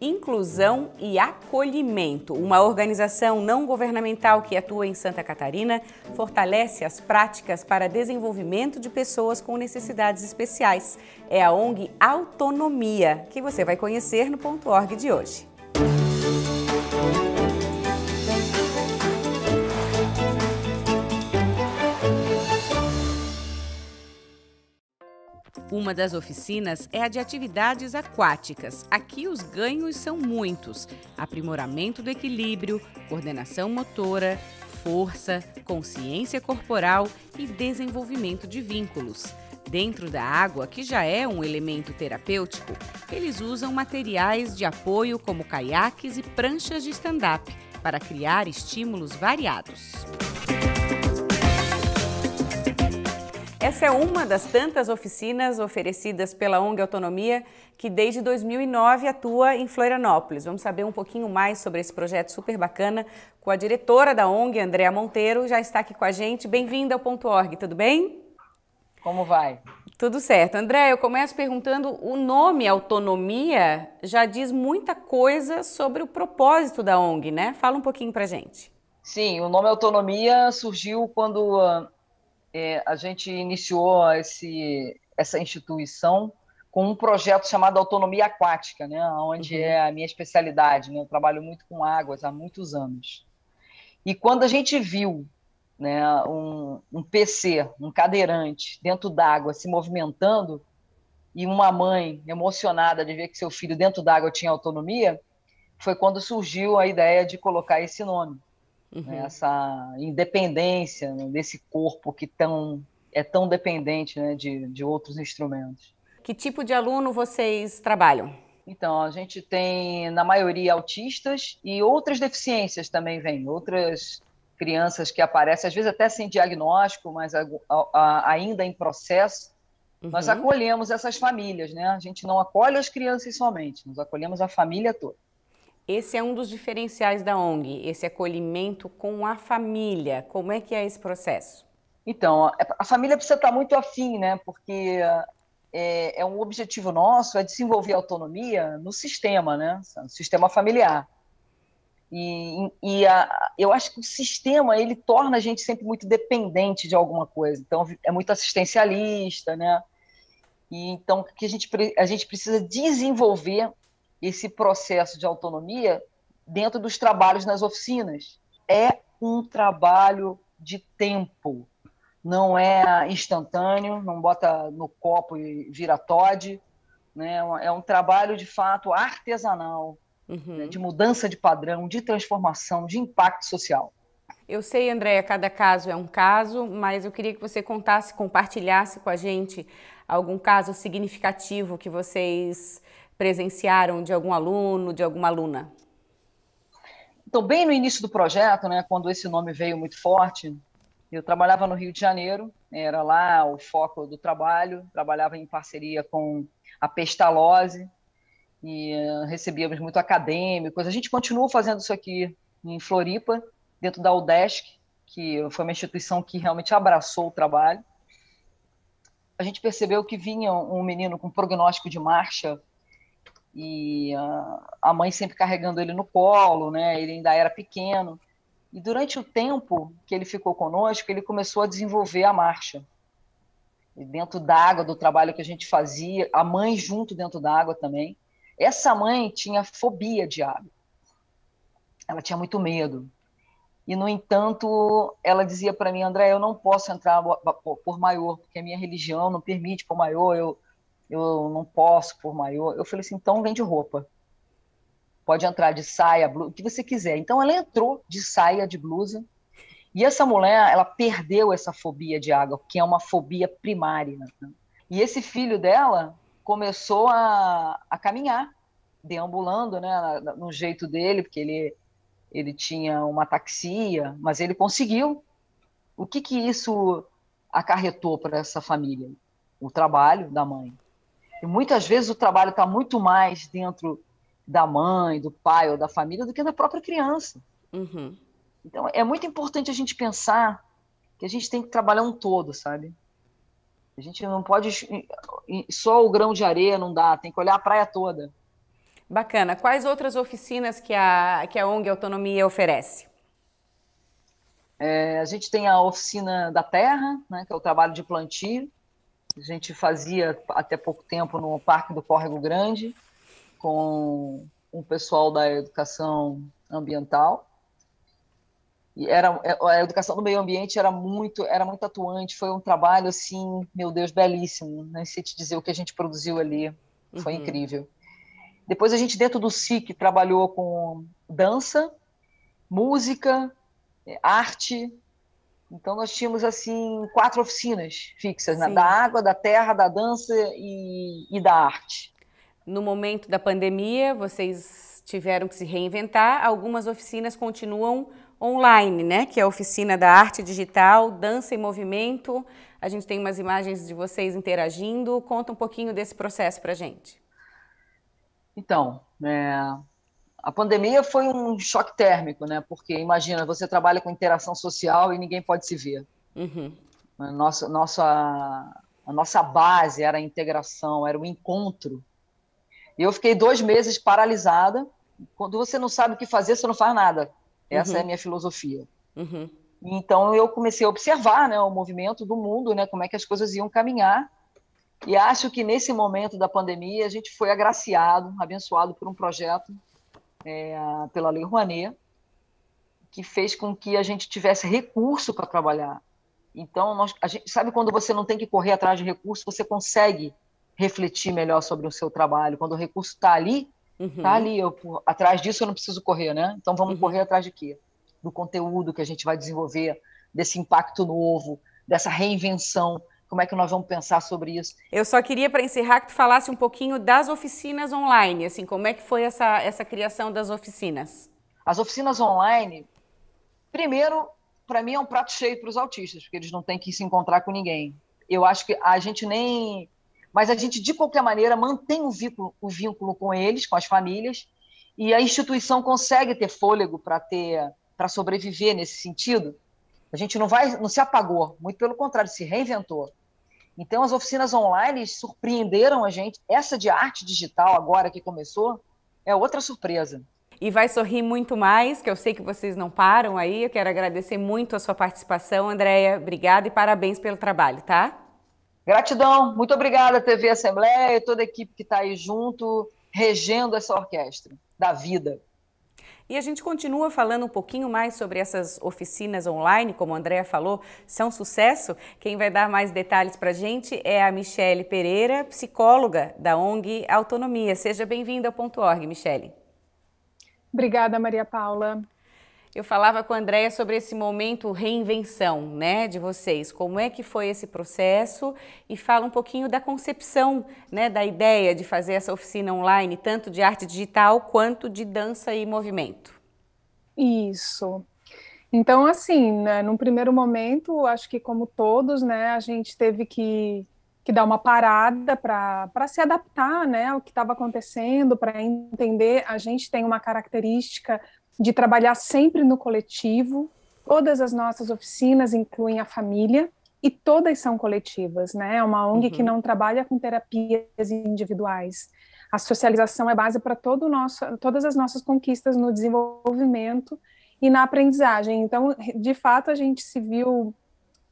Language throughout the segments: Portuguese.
Inclusão e Acolhimento, uma organização não governamental que atua em Santa Catarina, fortalece as práticas para desenvolvimento de pessoas com necessidades especiais. É a ONG Autonomia, que você vai conhecer no ponto .org de hoje. Uma das oficinas é a de atividades aquáticas. Aqui os ganhos são muitos: aprimoramento do equilíbrio, coordenação motora, força, consciência corporal e desenvolvimento de vínculos. Dentro da água, que já é um elemento terapêutico, eles usam materiais de apoio como caiaques e pranchas de stand-up para criar estímulos variados. Essa é uma das tantas oficinas oferecidas pela ONG Autonomia, que desde 2009 atua em Florianópolis. Vamos saber um pouquinho mais sobre esse projeto super bacana com a diretora da ONG, Andréa Monteiro, já está aqui com a gente. Bem-vinda ao Ponto Org, tudo bem? Como vai? Tudo certo. André, eu começo perguntando: o nome autonomia já diz muita coisa sobre o propósito da ONG, né? Fala um pouquinho pra gente. Sim, o nome autonomia surgiu quando ah, é, a gente iniciou esse, essa instituição com um projeto chamado Autonomia Aquática, né, onde uhum. é a minha especialidade. Né, eu trabalho muito com águas há muitos anos. E quando a gente viu né, um, um PC, um cadeirante, dentro d'água se movimentando, e uma mãe emocionada de ver que seu filho dentro d'água tinha autonomia, foi quando surgiu a ideia de colocar esse nome uhum. né, essa independência né, desse corpo que tão, é tão dependente né, de, de outros instrumentos. Que tipo de aluno vocês trabalham? Então, a gente tem, na maioria, autistas e outras deficiências também vêm, outras crianças que aparecem, às vezes até sem diagnóstico, mas a, a, ainda em processo. Uhum. Nós acolhemos essas famílias, né? A gente não acolhe as crianças somente, nós acolhemos a família toda. Esse é um dos diferenciais da ONG, esse acolhimento com a família. Como é que é esse processo? Então, é, a família precisa estar muito afim, né? Porque é, é um objetivo nosso, é desenvolver autonomia no sistema, né? No sistema familiar. E, e a, eu acho que o sistema ele torna a gente sempre muito dependente de alguma coisa. Então é muito assistencialista, né? E então que a gente a gente precisa desenvolver esse processo de autonomia dentro dos trabalhos nas oficinas. É um trabalho de tempo, não é instantâneo, não bota no copo e vira Todd. Né? É um é trabalho de fato artesanal, né? uhum. né? de mudança de padrão, de transformação, de impacto social. Eu sei, Andréia, cada caso é um caso, mas eu queria que você contasse, compartilhasse com a gente algum caso significativo que vocês presenciaram de algum aluno, de alguma aluna? Então, bem no início do projeto, né, quando esse nome veio muito forte, eu trabalhava no Rio de Janeiro, era lá o foco do trabalho, trabalhava em parceria com a Pestalozzi e eh, recebíamos muito acadêmicos. A gente continua fazendo isso aqui em Floripa, dentro da UDESC, que foi uma instituição que realmente abraçou o trabalho. A gente percebeu que vinha um menino com prognóstico de marcha e ah, a mãe sempre carregando ele no colo, né? Ele ainda era pequeno. E durante o tempo que ele ficou conosco, ele começou a desenvolver a marcha. E dentro d'água, do trabalho que a gente fazia, a mãe junto dentro d'água também. Essa mãe tinha fobia de água. Ela tinha muito medo. E, no entanto, ela dizia para mim, André, eu não posso entrar por maior, porque a minha religião não permite por maior, eu, eu não posso por maiô. Eu falei assim, então vende roupa. Pode entrar de saia, blusa, o que você quiser. Então ela entrou de saia, de blusa. E essa mulher, ela perdeu essa fobia de água, que é uma fobia primária. Né? E esse filho dela começou a, a caminhar, deambulando, né, no jeito dele, porque ele, ele tinha uma taxia, mas ele conseguiu. O que que isso acarretou para essa família? O trabalho da mãe, e muitas vezes o trabalho está muito mais dentro da mãe, do pai ou da família do que da própria criança. Uhum. Então é muito importante a gente pensar que a gente tem que trabalhar um todo, sabe? A gente não pode só o grão de areia não dá, tem que olhar a praia toda. Bacana. Quais outras oficinas que a que a ONG Autonomia oferece? É, a gente tem a oficina da terra, né, que é o trabalho de plantio, a gente fazia até pouco tempo no Parque do Córrego Grande com um pessoal da educação ambiental. E era é, a educação do meio ambiente era muito era muito atuante, foi um trabalho assim, meu Deus, belíssimo, não né? sei te dizer o que a gente produziu ali, foi uhum. incrível. Depois a gente dentro do SIC trabalhou com dança, música, arte, então nós tínhamos assim quatro oficinas fixas, né? da água, da terra, da dança e, e da arte. No momento da pandemia, vocês tiveram que se reinventar. Algumas oficinas continuam online, né? Que é a oficina da arte digital, dança e movimento. A gente tem umas imagens de vocês interagindo. Conta um pouquinho desse processo para gente. Então, é, a pandemia foi um choque térmico, né? Porque imagina, você trabalha com interação social e ninguém pode se ver. Uhum. A nossa, nossa, a nossa base era a integração, era o encontro. E eu fiquei dois meses paralisada. Quando você não sabe o que fazer, você não faz nada. Essa uhum. é a uhum. minha filosofia. Uhum. Então eu comecei a observar né, o movimento do mundo, né, como é que as coisas iam caminhar. E acho que nesse momento da pandemia a gente foi agraciado, abençoado por um projeto é, pela Lei Rouanet, que fez com que a gente tivesse recurso para trabalhar. Então, nós, a gente sabe quando você não tem que correr atrás de recurso, você consegue refletir melhor sobre o seu trabalho. Quando o recurso está ali, está uhum. Tá ali. Eu, atrás disso eu não preciso correr, né? Então vamos uhum. correr atrás de quê? Do conteúdo que a gente vai desenvolver, desse impacto novo, dessa reinvenção como é que nós vamos pensar sobre isso. Eu só queria, para encerrar, que tu falasse um pouquinho das oficinas online, assim, como é que foi essa, essa criação das oficinas? As oficinas online, primeiro, para mim é um prato cheio para os autistas, porque eles não têm que se encontrar com ninguém. Eu acho que a gente nem... Mas a gente, de qualquer maneira, mantém o vínculo, o vínculo com eles, com as famílias, e a instituição consegue ter fôlego para ter para sobreviver nesse sentido. A gente não vai, não se apagou, muito pelo contrário, se reinventou. Então, as oficinas online surpreenderam a gente. Essa de arte digital, agora que começou, é outra surpresa. E vai sorrir muito mais, que eu sei que vocês não param aí. Eu quero agradecer muito a sua participação, Andréia. Obrigada e parabéns pelo trabalho, tá? Gratidão. Muito obrigada, TV Assembleia e toda a equipe que está aí junto, regendo essa orquestra da vida. E a gente continua falando um pouquinho mais sobre essas oficinas online, como a Andrea falou, são sucesso. Quem vai dar mais detalhes para a gente é a Michele Pereira, psicóloga da ONG Autonomia. Seja bem-vinda ao Ponto .org, Michele. Obrigada, Maria Paula. Eu falava com a Andrea sobre esse momento reinvenção, né, de vocês. Como é que foi esse processo? E fala um pouquinho da concepção, né, da ideia de fazer essa oficina online, tanto de arte digital quanto de dança e movimento. Isso. Então, assim, né, num primeiro momento, acho que como todos, né, a gente teve que, que dar uma parada para se adaptar né, ao que estava acontecendo, para entender. A gente tem uma característica de trabalhar sempre no coletivo. Todas as nossas oficinas incluem a família e todas são coletivas, né? É uma ONG uhum. que não trabalha com terapias individuais. A socialização é base para todo nosso, todas as nossas conquistas no desenvolvimento e na aprendizagem. Então, de fato, a gente se viu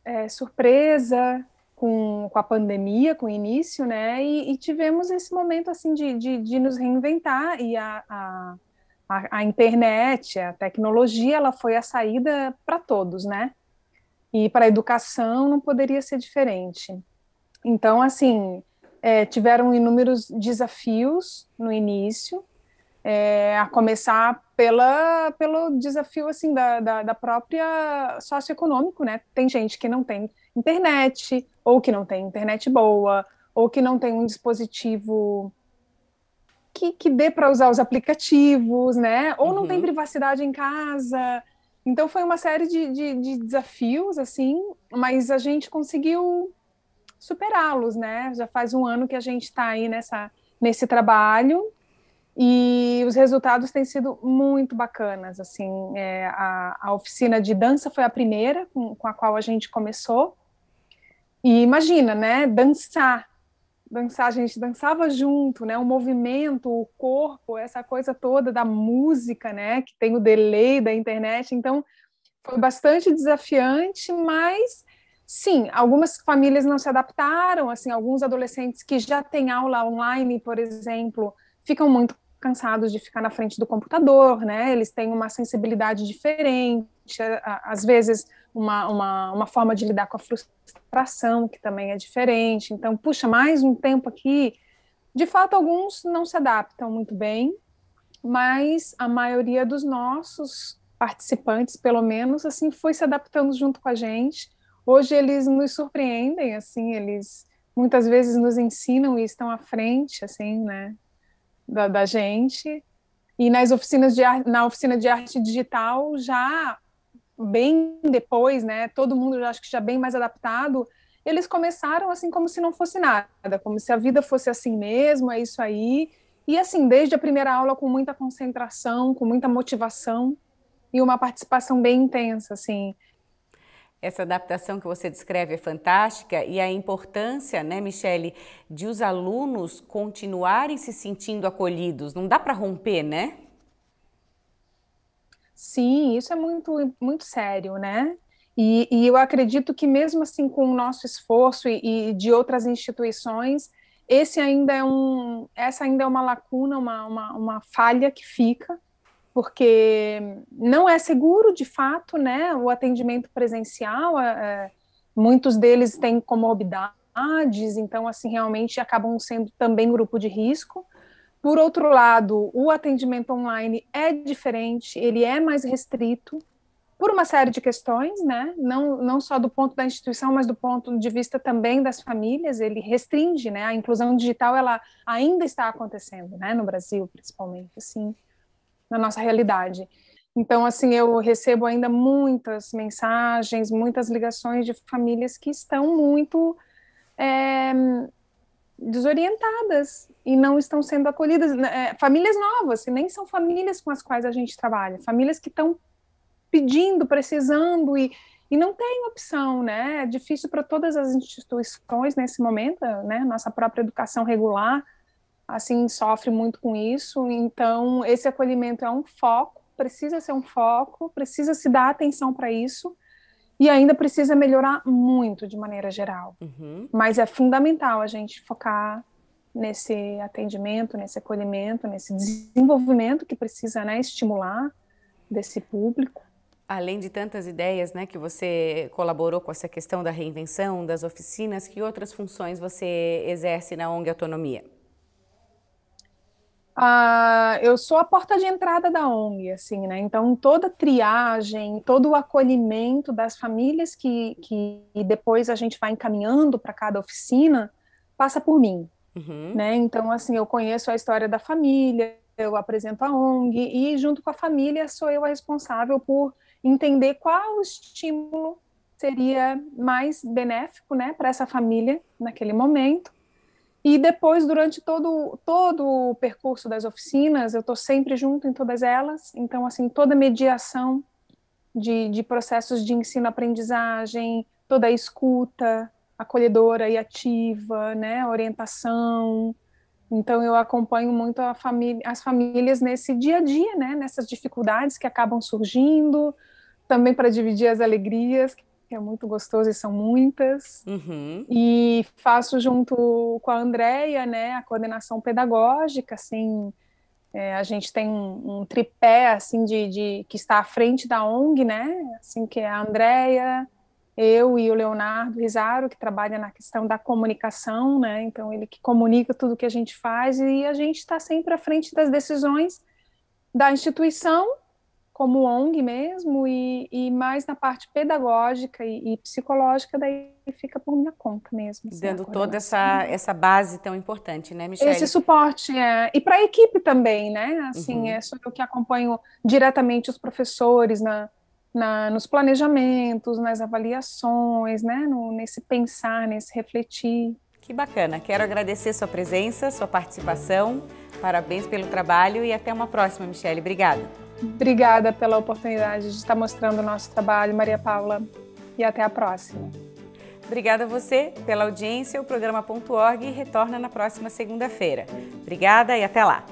é, surpresa com, com a pandemia, com o início, né? E, e tivemos esse momento assim de, de, de nos reinventar e a, a a, a internet, a tecnologia, ela foi a saída para todos, né? E para a educação não poderia ser diferente. Então, assim, é, tiveram inúmeros desafios no início, é, a começar pela, pelo desafio assim da, da, da, própria socioeconômico, né? Tem gente que não tem internet, ou que não tem internet boa, ou que não tem um dispositivo que, que dê para usar os aplicativos, né? Ou uhum. não tem uhum. privacidade em casa. Então foi uma série de, de, de desafios, assim, mas a gente conseguiu superá-los, né? Já faz um ano que a gente está aí nessa, nesse trabalho e os resultados têm sido muito bacanas, assim, é, a, a, oficina de dança foi a primeira com, com a qual a gente começou, e imagina, né, dançar dançar, a gente dançava junto, né? O movimento, o corpo, essa coisa toda da música, né? Que tem o delay da internet. Então, foi bastante desafiante, mas sim, algumas famílias não se adaptaram, assim, alguns adolescentes que já têm aula online, por exemplo, ficam muito cansados de ficar na frente do computador, né? Eles têm uma sensibilidade diferente, às vezes uma, uma, uma forma de lidar com a frustração, que também é diferente. Então, puxa, mais um tempo aqui. De fato, alguns não se adaptam muito bem, mas a maioria dos nossos participantes, pelo menos, assim, foi se adaptando junto com a gente. Hoje eles nos surpreendem, assim, eles muitas vezes nos ensinam e estão à frente, assim, né, da, da gente. E nas oficinas de na oficina de arte digital já bem depois, né? Todo mundo já acho que já bem mais adaptado. Eles começaram assim como se não fosse nada, como se a vida fosse assim mesmo, é isso aí. E assim, desde a primeira aula com muita concentração, com muita motivação e uma participação bem intensa, assim. Essa adaptação que você descreve é fantástica e a importância, né, Michele, de os alunos continuarem se sentindo acolhidos. Não dá para romper, né? Sim, isso é muito, muito sério, né? E, e eu acredito que, mesmo assim, com o nosso esforço e, e de outras instituições, esse ainda é um, essa ainda é uma lacuna, uma, uma, uma falha que fica, porque não é seguro, de fato, né? O atendimento presencial, é, é muitos deles têm comorbidades, então, assim, realmente acabam sendo também grupo de risco. Por outro lado, o atendimento online é diferente, ele é mais restrito por uma série de questões, né? Não, não só do ponto da instituição, mas do ponto de vista também das famílias, ele restringe, né? A inclusão digital ela ainda está acontecendo, né? No Brasil, principalmente, assim, na nossa realidade. Então, assim, eu recebo ainda muitas mensagens, muitas ligações de famílias que estão muito é, desorientadas e não estão sendo acolhidas. Né, é, famílias novas, que nem são famílias com as quais a gente trabalha, famílias que estão pedindo, precisando e, e não tem opção, né? É difícil para todas as instituições nesse momento, né? Nossa própria educação regular, assim, sofre muito com isso. Então, esse acolhimento é um foco, precisa ser um foco, precisa se dar atenção para isso e ainda precisa melhorar muito de maneira geral. Uhum. Mas é fundamental a gente focar nesse atendimento, nesse acolhimento, nesse desenvolvimento que precisa né, estimular desse público. Além de tantas ideias, né, que você colaborou com essa questão da reinvenção, das oficinas, que outras funções você exerce na ONG Autonomia? Ah, eu sou a porta de entrada da ONG, assim, né? Então, toda triagem, todo o acolhimento das famílias que, que depois a gente vai encaminhando para cada oficina passa por mim, uhum. né? Então, assim, eu conheço a história da família, eu apresento a ONG e, junto com a família, sou eu a responsável por entender qual estímulo seria mais benéfico, né, para essa família naquele momento e depois, durante todo, todo o percurso das oficinas, eu estou sempre junto em todas elas. Então, assim, toda mediação de, de processos de ensino-aprendizagem, toda a escuta acolhedora e ativa, né, orientação. Então, eu acompanho muito família, as famílias nesse dia a dia, né, nessas dificuldades que acabam surgindo, também para dividir as alegrias que que é muito gostoso e são muitas. Uhum. E faço junto com a Andrea, né, a coordenação pedagógica, assim, é, a gente tem um, um tripé, assim, de, de, que está à frente da ONG, né, assim, que é a Andrea, eu e o Leonardo Rizaro, que trabalha na questão da comunicação, né, então ele que comunica tudo que a gente faz e a gente está sempre à frente das decisões da instituição como ONG mesmo e, e mais na parte pedagógica e, e, psicológica, daí fica por minha conta mesmo. Assim, Dando toda essa, essa base tão importante, né, Michelle? Esse suporte, é. E para a equipe também, né? Assim, uhum. é, só eu que acompanho diretamente os professores na, na, nos planejamentos, nas avaliações, né? No, nesse pensar, nesse refletir. Que bacana. Quero agradecer sua presença, sua participação. Parabéns pelo trabalho e até uma próxima, Michele. Obrigada. Obrigada pela oportunidade de estar mostrando o nosso trabalho, Maria Paula. E até a próxima. Obrigada a você pela audiência. O programa.org retorna na próxima segunda-feira. Obrigada e até lá.